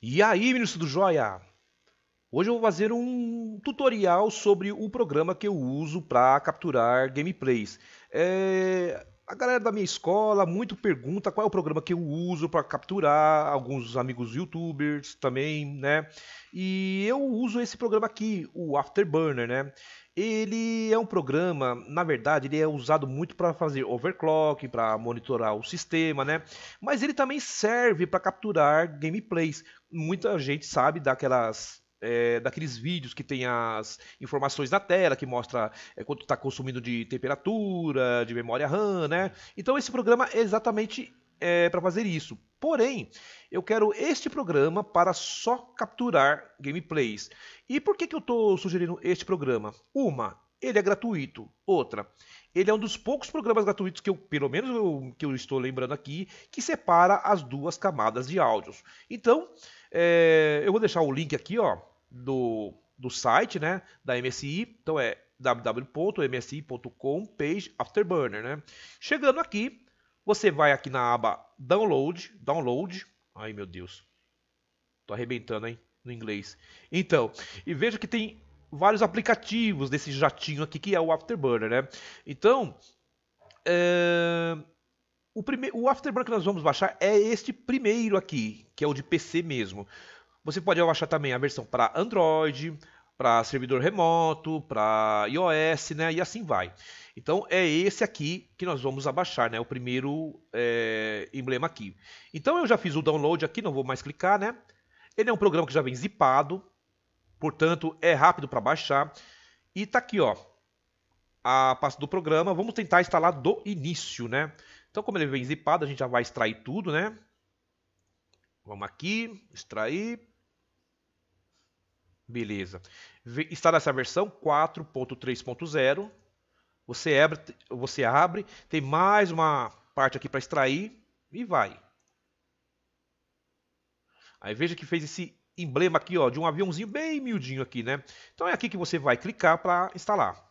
E aí, ministro do Joia? Hoje eu vou fazer um tutorial sobre o programa que eu uso para capturar gameplays. É a galera da minha escola muito pergunta qual é o programa que eu uso para capturar, alguns amigos youtubers também, né? E eu uso esse programa aqui, o Afterburner, né? Ele é um programa, na verdade, ele é usado muito para fazer overclock, para monitorar o sistema, né? Mas ele também serve para capturar gameplays. Muita gente sabe daquelas é, daqueles vídeos que tem as informações na tela, que mostra é, quanto está consumindo de temperatura, de memória RAM, né? Então esse programa é exatamente é, para fazer isso. Porém, eu quero este programa para só capturar gameplays. E por que, que eu estou sugerindo este programa? Uma, ele é gratuito. Outra, ele é um dos poucos programas gratuitos que eu, pelo menos eu, que eu estou lembrando aqui, que separa as duas camadas de áudios. Então, é, eu vou deixar o link aqui ó, do, do site né, da MSI. Então é www.msi.com page afterburner. Né? Chegando aqui, você vai aqui na aba download. Download. Ai meu Deus. Tô arrebentando, hein? No inglês. Então, e veja que tem vários aplicativos desse jatinho aqui que é o Afterburner, né? Então, é o, prime... o Afterburn que nós vamos baixar é este primeiro aqui, que é o de PC mesmo. Você pode baixar também a versão para Android, para servidor remoto, para iOS, né? E assim vai. Então é esse aqui que nós vamos abaixar, né? O primeiro é, emblema aqui. Então eu já fiz o download aqui, não vou mais clicar, né? Ele é um programa que já vem zipado, portanto é rápido para baixar. E tá aqui, ó, a pasta do programa. Vamos tentar instalar do início, né? Então, como ele vem zipado, a gente já vai extrair tudo, né? Vamos aqui, extrair. Beleza. Está nessa versão 4.3.0. Você abre, você abre, tem mais uma parte aqui para extrair e vai. Aí veja que fez esse emblema aqui, ó, de um aviãozinho bem miudinho aqui, né? Então é aqui que você vai clicar para instalar.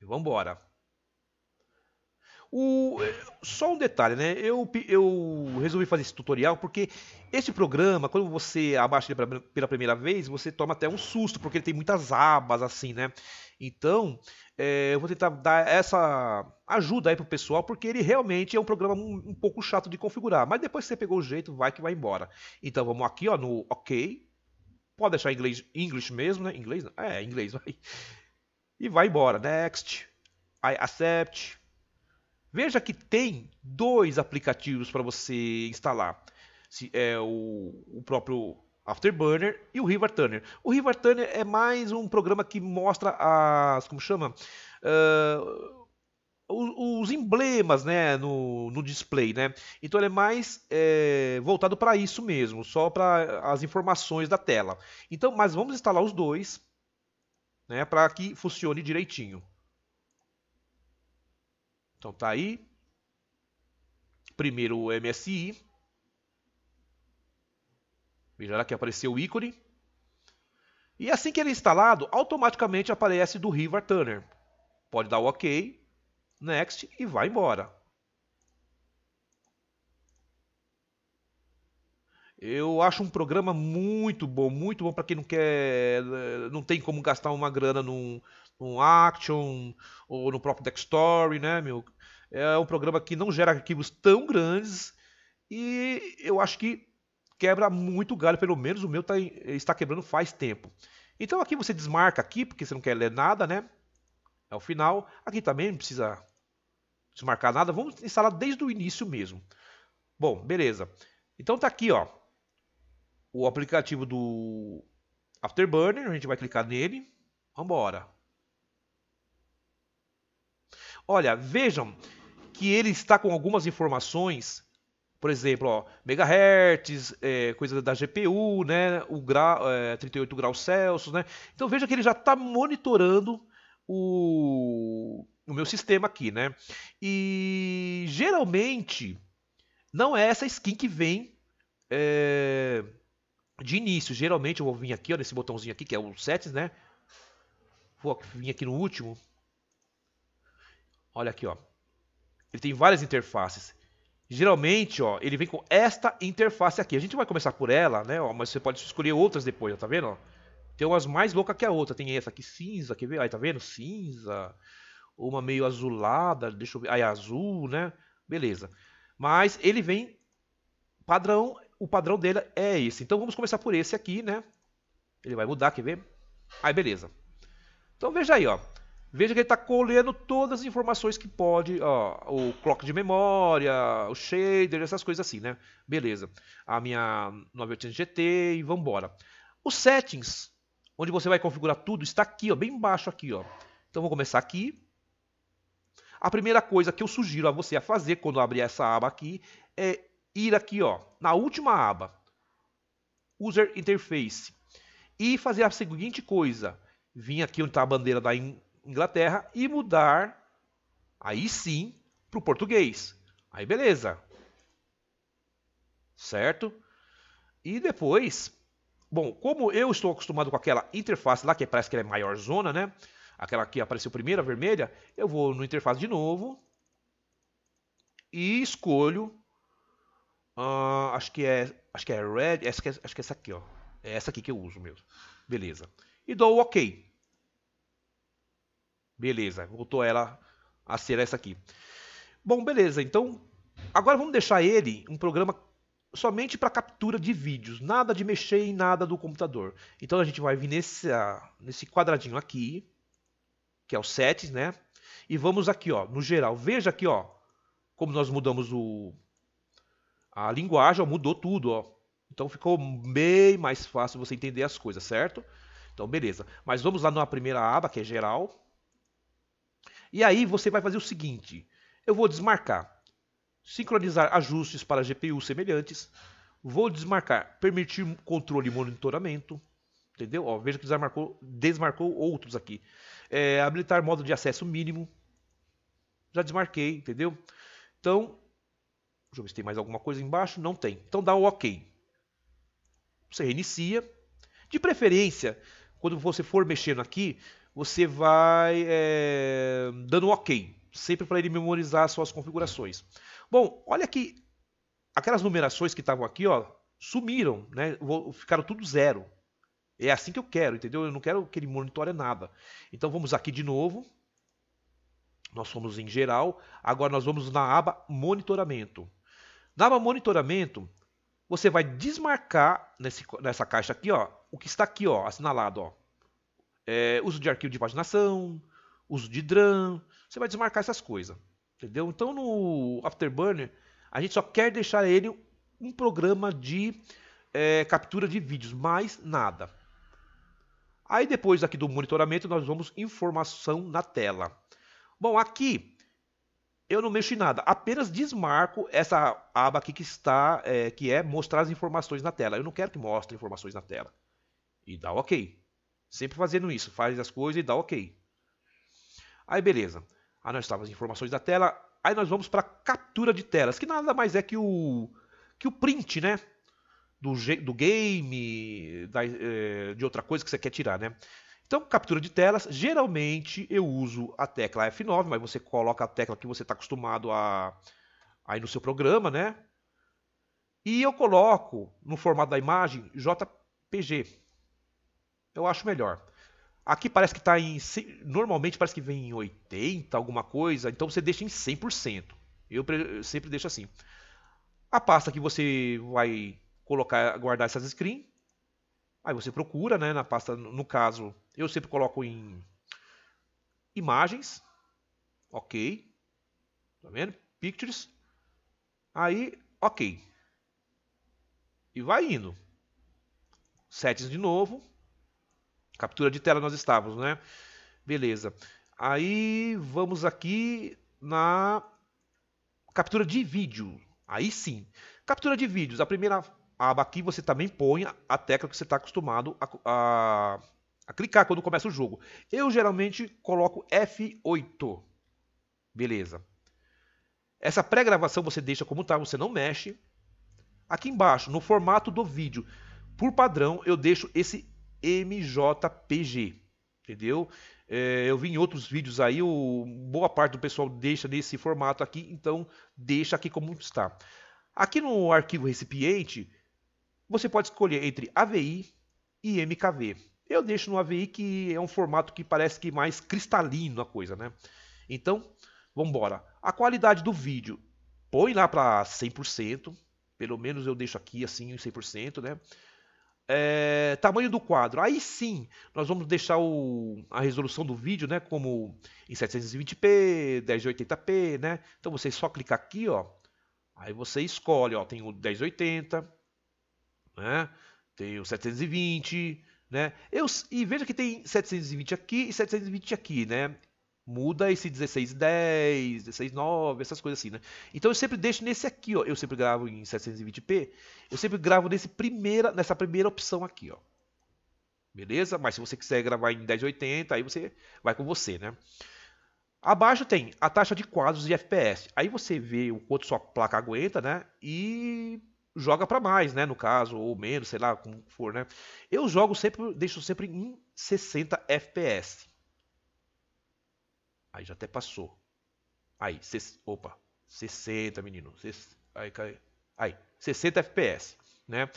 E vamos embora. O, só um detalhe, né? Eu, eu resolvi fazer esse tutorial porque esse programa, quando você abaixa ele pela primeira vez, você toma até um susto, porque ele tem muitas abas assim, né? Então, é, eu vou tentar dar essa ajuda aí pro pessoal, porque ele realmente é um programa um, um, pouco chato de configurar. Mas depois que você pegou o jeito, vai que vai embora. Então, vamos aqui, ó, no OK. Pode deixar em inglês, English mesmo, né? Inglês? É, inglês, vai. E vai embora. Next. I accept. Veja que tem dois aplicativos para você instalar. Se é o, o próprio Afterburner e o River Turner. O River Turner é mais um programa que mostra as. como chama? Uh, ah, os, os emblemas né, no, no, display. Né? Então ele é mais é, voltado para isso mesmo, só para as informações da tela. Então, mas vamos instalar os dois né, para que funcione direitinho. Então tá aí. Primeiro o MSI. Veja lá que apareceu o ícone. E assim que ele é instalado, automaticamente aparece do River Turner. Pode dar o OK, Next e vai embora. Eu acho um programa muito bom, muito bom para quem não quer, eh, não tem como gastar uma grana num, num Action ou no próprio Story, né, meu? É um programa que não gera arquivos tão grandes e eu acho que quebra muito galho, pelo menos o meu tá, está quebrando faz tempo. Então aqui você desmarca aqui, porque você não quer ler nada, né? É o final. Aqui também não precisa desmarcar nada. Vamos instalar desde o início mesmo. Bom, beleza. Então tá aqui, ó o aplicativo do Afterburner, a gente vai clicar nele. Vambora. Olha, vejam que ele está com algumas informações, por exemplo, ó, megahertz, é, coisa da GPU, né, o grau, é, 38 graus Celsius, né. Então veja que ele já está monitorando o, o meu sistema aqui, né. E geralmente não é essa skin que vem é, de início, geralmente eu vou vir aqui, ó, nesse botãozinho aqui, que é o settings, né? Vou vir aqui no último. Olha aqui, ó. Ele tem várias interfaces. Geralmente, ó, ele vem com esta interface aqui. A gente vai começar por ela, né? Ó, mas você pode escolher outras depois, ó, tá vendo? Ó? Tem umas mais loucas que a outra. Tem essa aqui cinza, quer ver? Aí, tá vendo? Cinza. Uma meio azulada, deixa eu ver. Aí, azul, né? Beleza. Mas ele vem padrão o padrão dele é esse. Então vamos começar por esse aqui, né? Ele vai mudar, quer ver? Aí beleza. Então veja aí, ó. Veja que ele está colhendo todas as informações que pode, ó, o clock de memória, o shader, essas coisas assim, né? Beleza. A minha 980 GT e vamos embora. Os settings, onde você vai configurar tudo, está aqui, ó, bem embaixo aqui, ó. Então vou começar aqui. A primeira coisa que eu sugiro a você a fazer quando abrir essa aba aqui é ir aqui ó, na última aba, User Interface, e fazer a seguinte coisa. vir aqui onde está a bandeira da Inglaterra e mudar, aí sim, para o português. Aí beleza. Certo? E depois, bom, como eu estou acostumado com aquela interface lá, que parece que ela é maior zona, né? Aquela que apareceu primeiro, a vermelha. Eu vou no interface de novo e escolho Uh, acho que é. Acho que é red. Acho que é, acho que é essa aqui, ó. É essa aqui que eu uso mesmo. Beleza. E dou o OK. Beleza. Voltou ela a ser essa aqui. Bom, beleza. Então, agora vamos deixar ele um programa somente para captura de vídeos. Nada de mexer em nada do computador. Então a gente vai vir nesse, ah, nesse quadradinho aqui. Que é o settings, né? E vamos aqui, ó. No geral. Veja aqui, ó. Como nós mudamos o a linguagem ó, mudou tudo, ó. Então ficou bem mais fácil você entender as coisas, certo? Então, beleza. Mas vamos lá na primeira aba, que é geral. E aí você vai fazer o seguinte. Eu vou desmarcar. Sincronizar ajustes para GPU semelhantes. Vou desmarcar. Permitir controle e monitoramento. Entendeu? Ó, veja que desmarcou, desmarcou outros aqui. É, habilitar modo de acesso mínimo. Já desmarquei, entendeu? Então, Deixa eu ver se tem mais alguma coisa embaixo. Não tem. Então dá o OK. Você reinicia. De preferência, quando você for mexendo aqui, você vai é, dando OK. Sempre para ele memorizar suas configurações. Bom, olha que aquelas numerações que estavam aqui, ó, sumiram, né? Ficaram tudo zero. É assim que eu quero, entendeu? Eu não quero que ele monitore nada. Então vamos aqui de novo. Nós fomos em geral. Agora nós vamos na aba monitoramento. Dava monitoramento, você vai desmarcar nesse, nessa caixa aqui, ó, o que está aqui, ó, assinalado, ó. É, uso de arquivo de paginação, uso de DRAM, você vai desmarcar essas coisas, entendeu? Então no Afterburner a gente só quer deixar ele um programa de é, captura de vídeos, mais nada. Aí depois aqui do monitoramento nós vamos informação na tela. Bom, aqui eu não mexo em nada, apenas desmarco essa aba aqui que está, é, que é mostrar as informações na tela. Eu não quero que mostre informações na tela. E dá OK. Sempre fazendo isso, faz as coisas e dá OK. Aí beleza. Aí nós estávamos as informações da tela, aí nós vamos para captura de telas, que nada mais é que o que o print, né? Do, do game, da, é, de outra coisa que você quer tirar, né? Então, captura de telas, geralmente eu uso a tecla F9, mas você coloca a tecla que você está acostumado a aí no seu programa, né? E eu coloco no formato da imagem JPG. Eu acho melhor. Aqui parece que está em. Normalmente parece que vem em 80, alguma coisa. Então você deixa em 100%. Eu sempre deixo assim. A pasta que você vai colocar, guardar essas screens Aí você procura, né, na pasta, no caso, eu sempre coloco em imagens, ok, tá vendo? Pictures, aí, ok, e vai indo. Settings de novo, captura de tela nós estávamos, né? Beleza. Aí vamos aqui na captura de vídeo. Aí sim, captura de vídeos. A primeira aqui você também põe a tecla que você está acostumado a, a, a, clicar quando começa o jogo. Eu geralmente coloco F8. Beleza. Essa pré-gravação você deixa como está, você não mexe. Aqui embaixo, no formato do vídeo, por padrão, eu deixo esse MJPG. Entendeu? É, eu vi em outros vídeos aí, o, boa parte do pessoal deixa nesse formato aqui, então deixa aqui como está. Aqui no arquivo recipiente, você pode escolher entre AVI e MKV. Eu deixo no AVI que é um formato que parece que mais cristalino a coisa, né? Então, vamos embora. A qualidade do vídeo, põe lá para 100%, pelo menos eu deixo aqui assim em 100%, né? É, tamanho do quadro. Aí sim, nós vamos deixar o, a resolução do vídeo, né, como em 720p, 1080p, né? Então você só clicar aqui, ó. Aí você escolhe, ó, tem o 1080, né? Tem o 720, né? Eu, e veja que tem 720 aqui e 720 aqui, né? Muda esse 1610, 169, essas coisas assim, né? Então eu sempre deixo nesse aqui, ó. Eu sempre gravo em 720p. Eu sempre gravo nesse primeira, nessa primeira opção aqui, ó. Beleza? Mas se você quiser gravar em 1080, aí você vai com você, né? Abaixo tem a taxa de quadros de FPS. Aí você vê o quanto sua placa aguenta, né? E joga para mais, né, no caso, ou menos, sei lá, como for, né? Eu jogo sempre, deixo sempre em 60 FPS. Aí já até passou. Aí, opa, 60, menino. aí, cai, aí, 60 FPS, né?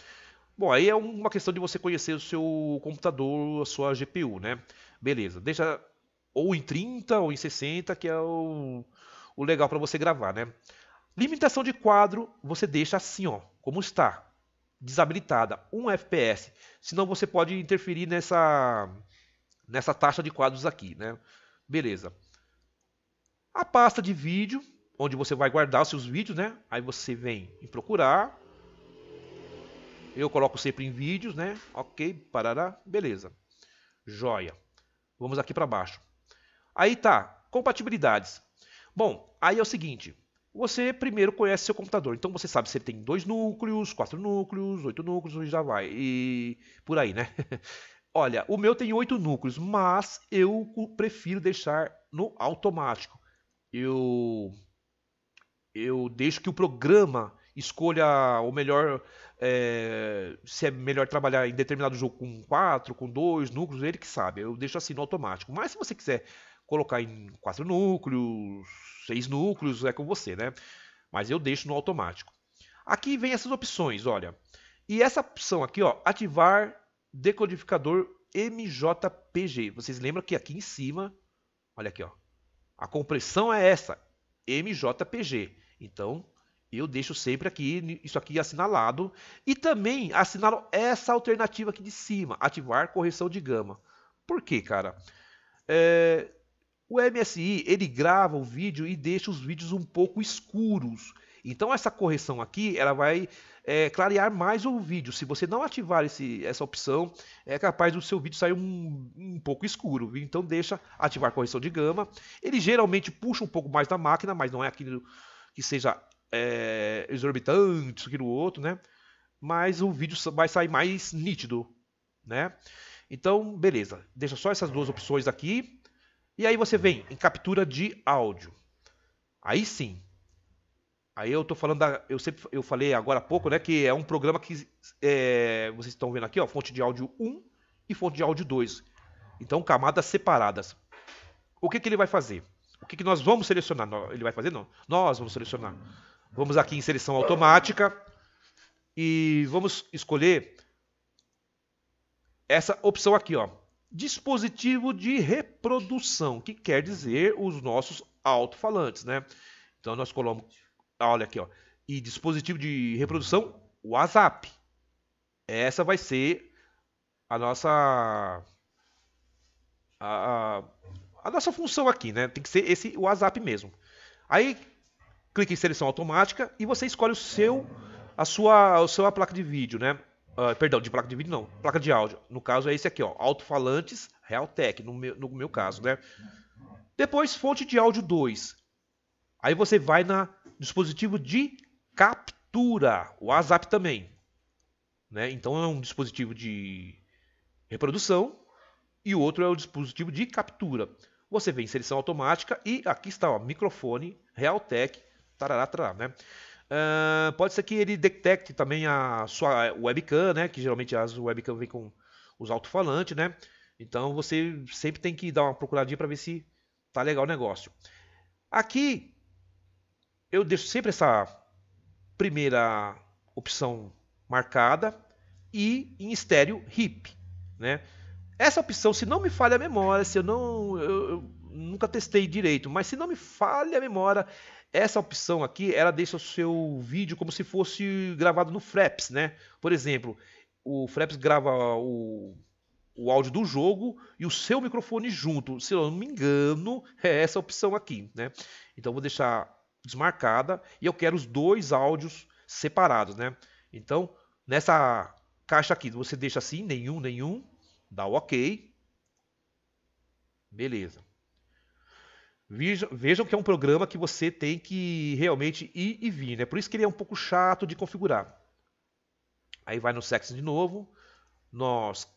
Bom, aí é uma questão de você conhecer o seu computador, a sua GPU, né? Beleza, deixa ou em 30 ou em 60, que é o, o legal para você gravar, né? Limitação de quadro você deixa assim, ó, como está, desabilitada, 1 FPS. Senão você pode interferir nessa nessa taxa de quadros aqui, né? Beleza. A pasta de vídeo, onde você vai guardar os seus vídeos, né? Aí você vem em procurar. Eu coloco sempre em vídeos, né? OK, parará, beleza. Joia. Vamos aqui para baixo. Aí tá, compatibilidades. Bom, aí é o seguinte, você primeiro conhece seu computador. Então você sabe se ele tem dois núcleos, quatro núcleos, oito núcleos, já vai. E por aí, né? Olha, o meu tem oito núcleos, mas eu prefiro deixar no automático. Eu eu deixo que o programa escolha o melhor é, se é melhor trabalhar em determinado jogo com quatro, com dois núcleos, ele que sabe. Eu deixo assim no automático. Mas se você quiser colocar em quatro núcleos, seis núcleos, é com você, né? Mas eu deixo no automático. Aqui vem essas opções, olha. E essa opção aqui, ó, ativar decodificador MJPG. Vocês lembram que aqui em cima, olha aqui, ó, a compressão é essa, MJPG. Então, eu deixo sempre aqui, isso aqui assinalado. E também assinalo essa alternativa aqui de cima, ativar correção de gama. Por quê, cara? É, o MSI ele grava o vídeo e deixa os vídeos um pouco escuros. Então essa correção aqui ela vai é, clarear mais o vídeo. Se você não ativar esse, essa opção, é capaz do seu vídeo sair um, um pouco escuro. Então deixa ativar correção de gama. Ele geralmente puxa um pouco mais da máquina, mas não é aquilo que seja é, exorbitante, isso, aqui no outro, né? Mas o vídeo vai sair mais nítido, né? Então, beleza. Deixa só essas duas opções aqui. E aí você vem em captura de áudio. Aí sim. Aí eu tô falando da, eu sempre eu falei agora há pouco, né, que é um programa que é, vocês estão vendo aqui, ó, fonte de áudio 1 e fonte de áudio 2. Então camadas separadas. O que que ele vai fazer? O que que nós vamos selecionar? Ele vai fazer não. Nós vamos selecionar. Vamos aqui em seleção automática e vamos escolher essa opção aqui, ó, dispositivo de reprodução, que quer dizer os nossos alto-falantes, né? Então nós colocamos, ah, olha aqui, ó, e dispositivo de reprodução WhatsApp. Essa vai ser a nossa a, a nossa função aqui, né? Tem que ser esse WhatsApp mesmo. Aí clique em seleção automática e você escolhe o seu a sua a sua placa de vídeo, né? Uh, perdão, de placa de vídeo não, placa de áudio. No caso é esse aqui, ó, alto-falantes Realtek, no meu, no meu caso, né? Depois, fonte de áudio 2. Aí você vai na dispositivo de captura, o WhatsApp também. Né? Então é um dispositivo de reprodução e o outro é o dispositivo de captura. Você vê seleção automática e aqui está o microfone Realtek, tarará, tarará, né? Uh, pode ser que ele detecte também a sua webcam, né? Que geralmente as webcam vêm com os alto-falantes, né? Então você sempre tem que dar uma procuradinha para ver se tá legal o negócio. Aqui eu deixo sempre essa primeira opção marcada e em estéreo hip, né? Essa opção, se não me falha a memória, se eu não eu, eu nunca testei direito, mas se não me falha a memória, essa opção aqui, ela deixa o seu vídeo como se fosse gravado no Fraps, né? Por exemplo, o Fraps grava o, o áudio do jogo e o seu microfone junto. Se eu não me engano, é essa opção aqui, né? Então vou deixar desmarcada e eu quero os dois áudios separados, né? Então, nessa caixa aqui, você deixa assim, nenhum, nenhum, dá o OK. Beleza. Vejam, vejam que é um programa que você tem que realmente ir e vir, né? Por isso que ele é um pouco chato de configurar. Aí vai no sexo de novo. Nós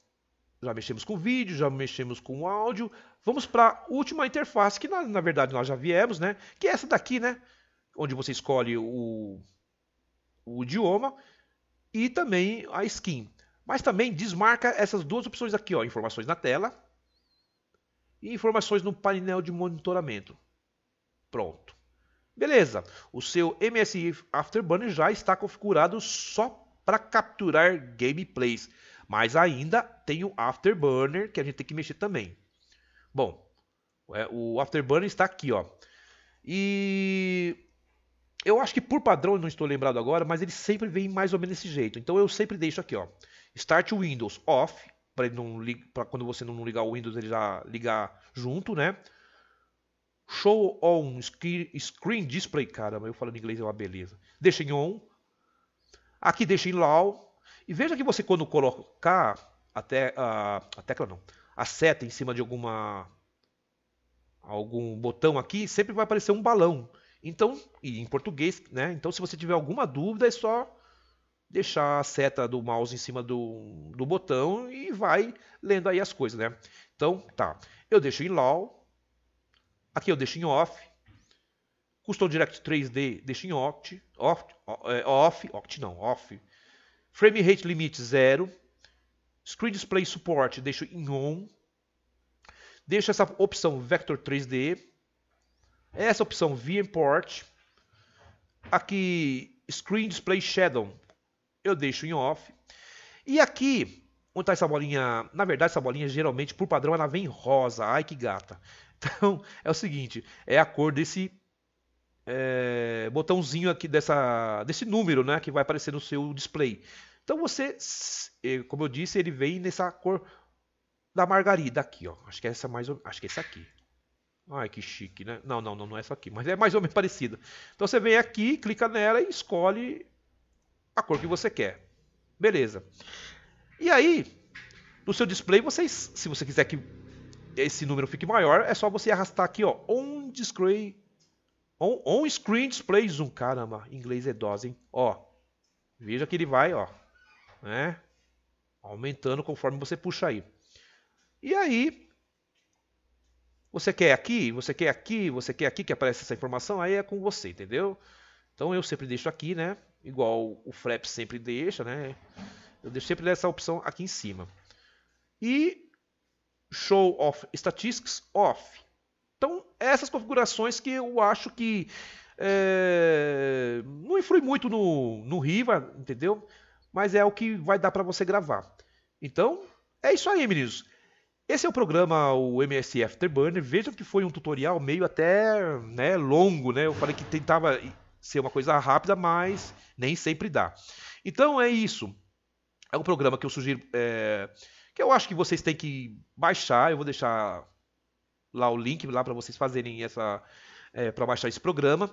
já mexemos com vídeo, já mexemos com áudio. Vamos para a última interface, que na, na, verdade nós já viemos, né? Que é essa daqui, né? Onde você escolhe o, o idioma e também a skin. Mas também desmarca essas duas opções aqui, ó. Informações na tela e informações no painel de monitoramento. Pronto. Beleza, o seu MSI Afterburner já está configurado só para capturar gameplays, mas ainda tem o Afterburner que a gente tem que mexer também. Bom, é, o Afterburner está aqui, ó. E eu acho que por padrão, não estou lembrado agora, mas ele sempre vem mais ou menos desse jeito. Então eu sempre deixo aqui, ó. Start Windows off para ele não para quando você não ligar o Windows ele já ligar junto, né? Show on screen display, caramba, eu falo em inglês é uma beleza. Deixa em on. Aqui deixa em low. E veja que você quando colocar até a, a tecla não, a seta em cima de alguma algum botão aqui, sempre vai aparecer um balão. Então, e em português, né? Então, se você tiver alguma dúvida, é só deixar a seta do mouse em cima do, do botão e vai lendo aí as coisas, né? Então, tá. Eu deixo em low. Aqui eu deixo em off. Custom Direct 3D deixo em oct. Off, é, off, oct não, off. Frame Rate Limite 0. Screen Display Support deixo em on. Deixo essa opção Vector 3D. Essa opção Viewport. Aqui Screen Display Shadow eu deixo em off. E aqui, onde está essa bolinha? Na verdade, essa bolinha geralmente, por padrão, ela vem rosa. Ai, que gata. Então, é o seguinte, é a cor desse é, botãozinho aqui, dessa, desse número né, que vai aparecer no seu display. Então você, é, como eu disse, ele vem nessa cor da margarida aqui, ó. Acho que é essa mais ou... acho que é essa aqui. Ai, que chique, né? Não, não, não, não é essa aqui, mas é mais ou menos parecida. Então você vem aqui, clica nela e escolhe a cor que você quer. Beleza. E aí, no seu display, vocês, se você quiser que esse número fique maior, é só você arrastar aqui, ó, on display on, on screen display zoom. Caramba, inglês é dose, hein? Ó. Veja que ele vai, ó, né? Aumentando conforme você puxa aí. E aí, você quer aqui, você quer aqui, você quer aqui que aparece essa informação, aí é com você, entendeu? Então eu sempre deixo aqui, né? igual o flap sempre deixa, né? Eu deixo sempre essa opção aqui em cima. E show off statistics off. Então, essas configurações que eu acho que é, não influi muito no, no Riva, entendeu? Mas é o que vai dar para você gravar. Então, é isso aí, meninos. Esse é o programa, o MS Afterburner. Vejam que foi um tutorial meio até né, longo, né? Eu falei que tentava ser uma coisa rápida, mas nem sempre dá. Então é isso. É um programa que eu sugiro. É, que eu acho que vocês têm que baixar. Eu vou deixar lá o link lá para vocês fazerem essa. É, para baixar esse programa.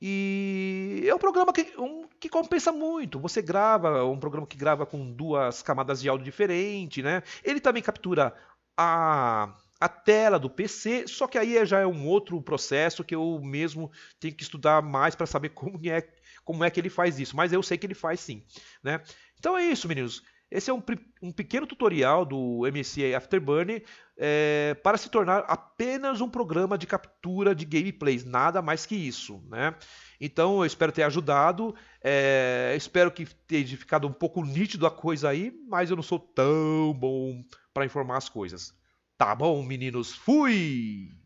E é um programa que, um, que compensa muito. Você grava, um programa que grava com duas camadas de áudio diferente, né? Ele também captura a a tela do PC, só que aí é, já é um outro processo que eu mesmo tenho que estudar mais para saber como é, como é que ele faz isso, mas eu sei que ele faz sim. Né? Então é isso, meninos. Esse é um, um pequeno tutorial do MSA Afterburner é, para se tornar apenas um programa de captura de gameplays, nada mais que isso. Né? Então eu espero ter ajudado, é, espero que tenha ficado um pouco nítido a coisa aí, mas eu não sou tão bom para informar as coisas. Tá bom, meninos, fui!